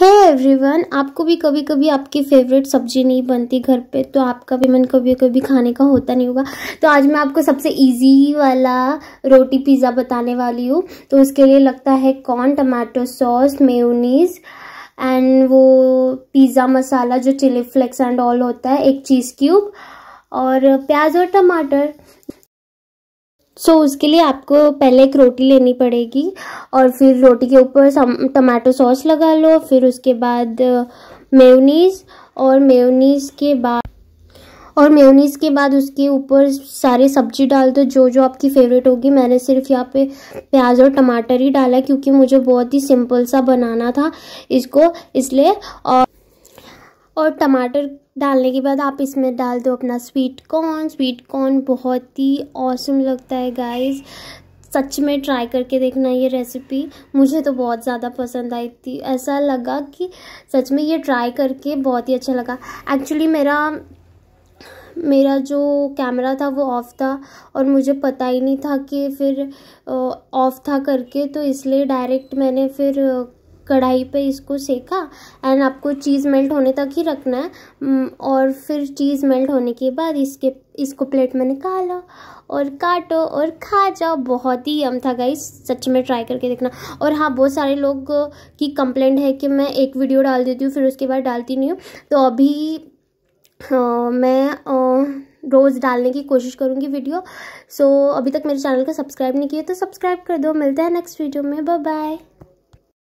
है hey everyone आपको भी कभी कभी आपकी फेवरेट सब्जी नहीं बनती घर पे तो आपका भी मन कभी कभी खाने का होता नहीं होगा तो आज मैं आपको सबसे इजी वाला रोटी पिज़्ज़ा बताने वाली हूँ तो उसके लिए लगता है corn tomato sauce mayonnaise and वो पिज़्ज़ा मसाला जो चिली फ्लेक्स एंड ऑल होता है एक चीज़ क्यूब और प्याज और टमाटर सो so, उसके लिए आपको पहले एक रोटी लेनी पड़ेगी और फिर रोटी के ऊपर टमाटो सॉस लगा लो फिर उसके बाद मेयोनीज और मेयोनीज के बाद और मेयोनीज के बाद उसके ऊपर सारे सब्जी डाल दो जो जो आपकी फेवरेट होगी मैंने सिर्फ यहाँ पे प्याज और टमाटर ही डाला क्योंकि मुझे बहुत ही सिंपल सा बनाना था इसको इसलिए और और टमाटर डालने के बाद आप इसमें डाल दो अपना स्वीट कॉर्न स्वीट कॉर्न बहुत ही ऑसम लगता है गाइस सच में ट्राई करके देखना ये रेसिपी मुझे तो बहुत ज़्यादा पसंद आई थी ऐसा लगा कि सच में ये ट्राई करके बहुत ही अच्छा लगा एक्चुअली मेरा मेरा जो कैमरा था वो ऑफ़ था और मुझे पता ही नहीं था कि फिर ऑफ़ था करके तो इसलिए डायरेक्ट मैंने फिर कढ़ाई पे इसको सेका एंड आपको चीज़ मेल्ट होने तक ही रखना है और फिर चीज़ मेल्ट होने के बाद इसके इसको प्लेट में निकालो और काटो और खा जाओ बहुत ही यम था गाइस सच में ट्राई करके देखना और हाँ बहुत सारे लोग की कंप्लेंट है कि मैं एक वीडियो डाल देती हूँ फिर उसके बाद डालती नहीं हूँ तो अभी आ, मैं आ, रोज़ डालने की कोशिश करूँगी वीडियो सो so, अभी तक मेरे चैनल को सब्सक्राइब नहीं किया तो सब्सक्राइब कर दो मिलते हैं नेक्स्ट वीडियो में बाय बाय